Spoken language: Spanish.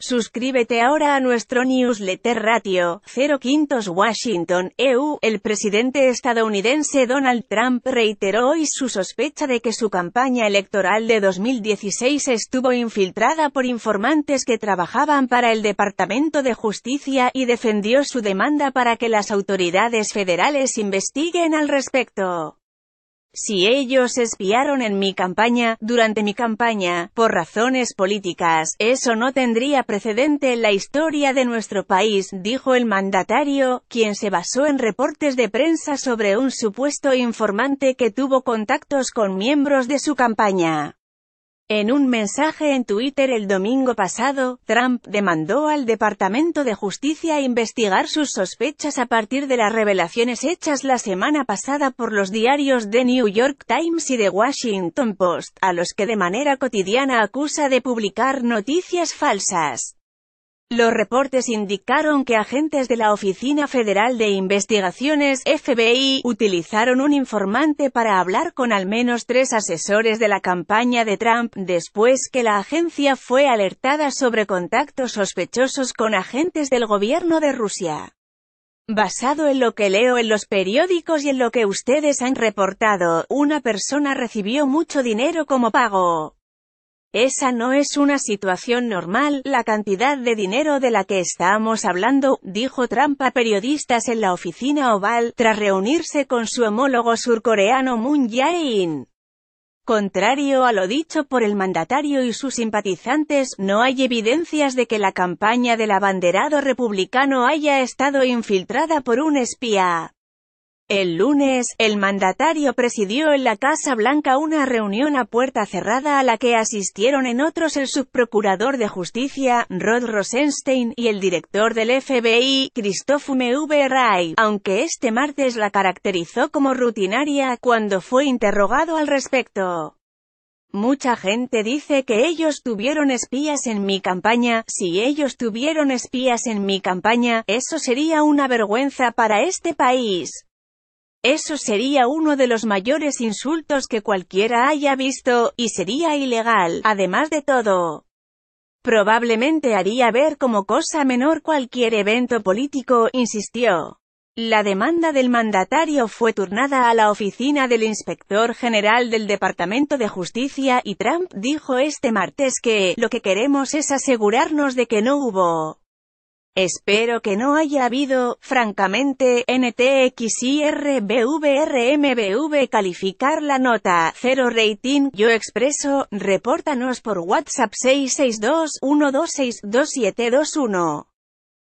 Suscríbete ahora a nuestro newsletter ratio, 0 Washington, EU. El presidente estadounidense Donald Trump reiteró hoy su sospecha de que su campaña electoral de 2016 estuvo infiltrada por informantes que trabajaban para el Departamento de Justicia y defendió su demanda para que las autoridades federales investiguen al respecto. Si ellos espiaron en mi campaña, durante mi campaña, por razones políticas, eso no tendría precedente en la historia de nuestro país, dijo el mandatario, quien se basó en reportes de prensa sobre un supuesto informante que tuvo contactos con miembros de su campaña. En un mensaje en Twitter el domingo pasado, Trump demandó al Departamento de Justicia investigar sus sospechas a partir de las revelaciones hechas la semana pasada por los diarios The New York Times y The Washington Post, a los que de manera cotidiana acusa de publicar noticias falsas. Los reportes indicaron que agentes de la Oficina Federal de Investigaciones, FBI, utilizaron un informante para hablar con al menos tres asesores de la campaña de Trump, después que la agencia fue alertada sobre contactos sospechosos con agentes del gobierno de Rusia. Basado en lo que leo en los periódicos y en lo que ustedes han reportado, una persona recibió mucho dinero como pago. Esa no es una situación normal, la cantidad de dinero de la que estamos hablando, dijo Trump a periodistas en la oficina oval, tras reunirse con su homólogo surcoreano Moon Jae-in. Contrario a lo dicho por el mandatario y sus simpatizantes, no hay evidencias de que la campaña del abanderado republicano haya estado infiltrada por un espía. El lunes, el mandatario presidió en la Casa Blanca una reunión a puerta cerrada a la que asistieron en otros el subprocurador de justicia, Rod Rosenstein, y el director del FBI, Christophe V. Ray, aunque este martes la caracterizó como rutinaria cuando fue interrogado al respecto. Mucha gente dice que ellos tuvieron espías en mi campaña, si ellos tuvieron espías en mi campaña, eso sería una vergüenza para este país. Eso sería uno de los mayores insultos que cualquiera haya visto, y sería ilegal, además de todo. Probablemente haría ver como cosa menor cualquier evento político, insistió. La demanda del mandatario fue turnada a la oficina del inspector general del Departamento de Justicia y Trump dijo este martes que, lo que queremos es asegurarnos de que no hubo Espero que no haya habido, francamente, NTXIRBVRMBV calificar la nota, cero rating, yo expreso, repórtanos por WhatsApp 662 126 2721